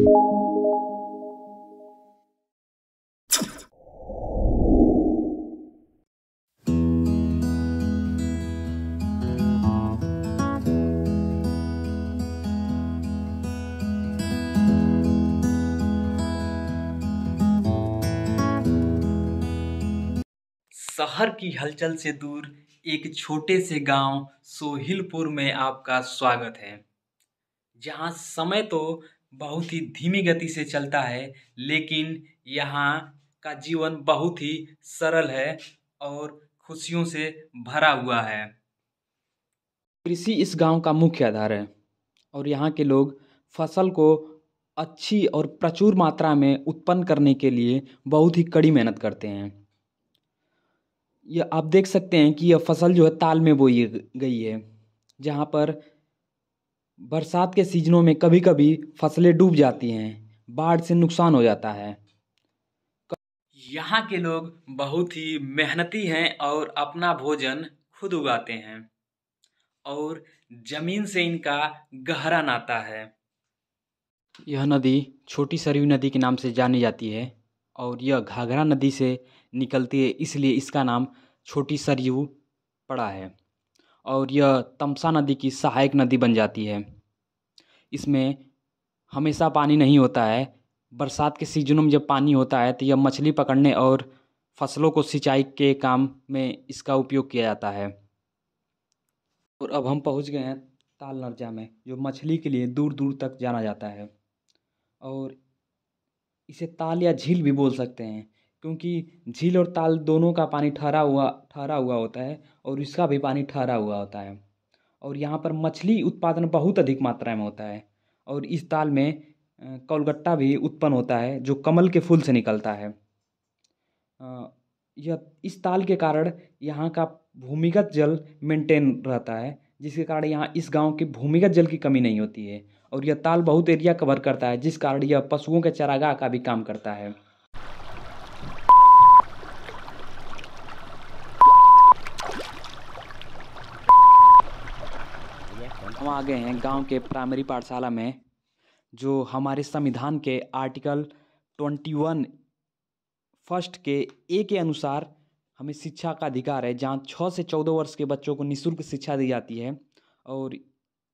शहर की हलचल से दूर एक छोटे से गांव सोहिलपुर में आपका स्वागत है जहां समय तो बहुत ही धीमी गति से चलता है लेकिन यहाँ का जीवन बहुत ही सरल है और खुशियों से भरा हुआ है कृषि इस गांव का मुख्य आधार है और यहाँ के लोग फसल को अच्छी और प्रचुर मात्रा में उत्पन्न करने के लिए बहुत ही कड़ी मेहनत करते हैं यह आप देख सकते हैं कि यह फसल जो है ताल में बोई गई है जहाँ पर बरसात के सीजनों में कभी कभी फसलें डूब जाती हैं बाढ़ से नुकसान हो जाता है यहाँ के लोग बहुत ही मेहनती हैं और अपना भोजन खुद उगाते हैं और ज़मीन से इनका गहरा नाता है यह नदी छोटी सरयू नदी के नाम से जानी जाती है और यह घाघरा नदी से निकलती है इसलिए इसका नाम छोटी सरयू पड़ा है और यह तमसा नदी की सहायक नदी बन जाती है इसमें हमेशा पानी नहीं होता है बरसात के सीजनों में जब पानी होता है तो यह मछली पकड़ने और फसलों को सिंचाई के काम में इसका उपयोग किया जाता है और अब हम पहुंच गए हैं ताल नर्जा में जो मछली के लिए दूर दूर तक जाना जाता है और इसे ताल या झील भी बोल सकते हैं क्योंकि झील और ताल दोनों का पानी ठहरा हुआ ठहरा हुआ होता है और इसका भी पानी ठहरा हुआ होता है और यहाँ पर मछली उत्पादन बहुत अधिक मात्रा में होता है और इस ताल में कौलगट्टा भी उत्पन्न होता है जो कमल के फूल से निकलता है यह इस ताल के कारण यहाँ का भूमिगत जल मेंटेन रहता है जिसके कारण यहाँ इस गांव के भूमिगत जल की कमी नहीं होती है और यह ताल बहुत एरिया कवर करता है जिस कारण यह पशुओं के चरागाह का भी काम करता है आ गए हैं गांव के प्राइमरी पाठशाला में जो हमारे संविधान के आर्टिकल ट्वेंटी वन फर्स्ट के ए के अनुसार हमें शिक्षा का अधिकार है जहाँ छः से चौदह वर्ष के बच्चों को निःशुल्क शिक्षा दी जाती है और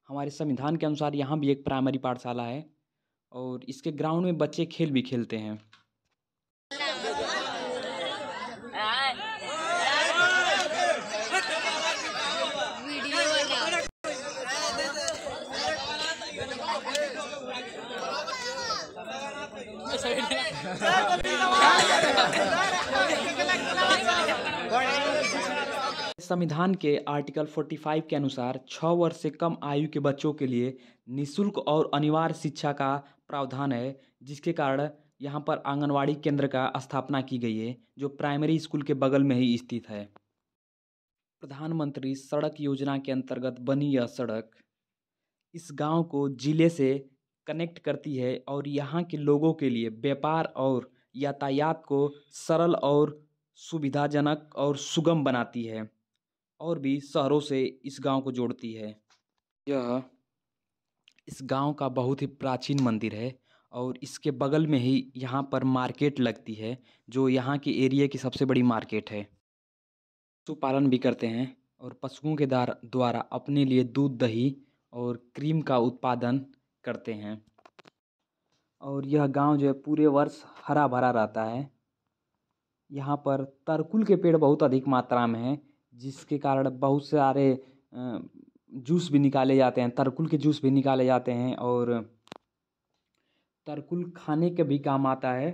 हमारे संविधान के अनुसार यहाँ भी एक प्राइमरी पाठशाला है और इसके ग्राउंड में बच्चे खेल भी खेलते हैं संविधान के आर्टिकल 45 के अनुसार छः वर्ष से कम आयु के बच्चों के लिए निशुल्क और अनिवार्य शिक्षा का प्रावधान है जिसके कारण यहाँ पर आंगनवाड़ी केंद्र का स्थापना की गई है जो प्राइमरी स्कूल के बगल में ही स्थित है प्रधानमंत्री सड़क योजना के अंतर्गत बनी यह सड़क इस गांव को जिले से कनेक्ट करती है और यहाँ के लोगों के लिए व्यापार और यातायात को सरल और सुविधाजनक और सुगम बनाती है और भी शहरों से इस गांव को जोड़ती है यह इस गांव का बहुत ही प्राचीन मंदिर है और इसके बगल में ही यहाँ पर मार्केट लगती है जो यहाँ के एरिया की सबसे बड़ी मार्केट है पशुपालन भी करते हैं और पशुओं के द्वारा अपने लिए दूध दही और क्रीम का उत्पादन करते हैं और यह गांव जो है पूरे वर्ष हरा भरा रहता है यहाँ पर तरकुल के पेड़ बहुत अधिक मात्रा में हैं जिसके कारण बहुत सारे जूस भी निकाले जाते हैं तरकुल के जूस भी निकाले जाते हैं और तरकुल खाने के भी काम आता है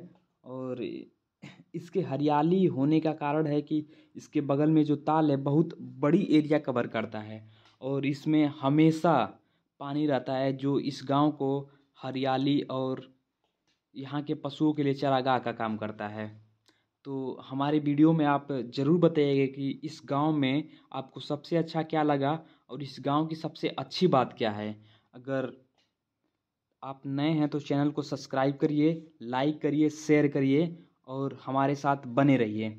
और इसके हरियाली होने का कारण है कि इसके बगल में जो ताल है बहुत बड़ी एरिया कवर करता है और इसमें हमेशा पानी रहता है जो इस गाँव को हरियाली और यहाँ के पशुओं के लिए चरागाह का काम करता है तो हमारे वीडियो में आप ज़रूर बताइएगा कि इस गांव में आपको सबसे अच्छा क्या लगा और इस गांव की सबसे अच्छी बात क्या है अगर आप नए हैं तो चैनल को सब्सक्राइब करिए लाइक करिए शेयर करिए और हमारे साथ बने रहिए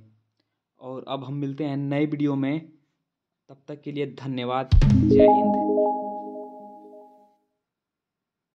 और अब हम मिलते हैं नए वीडियो में तब तक के लिए धन्यवाद जय हिंद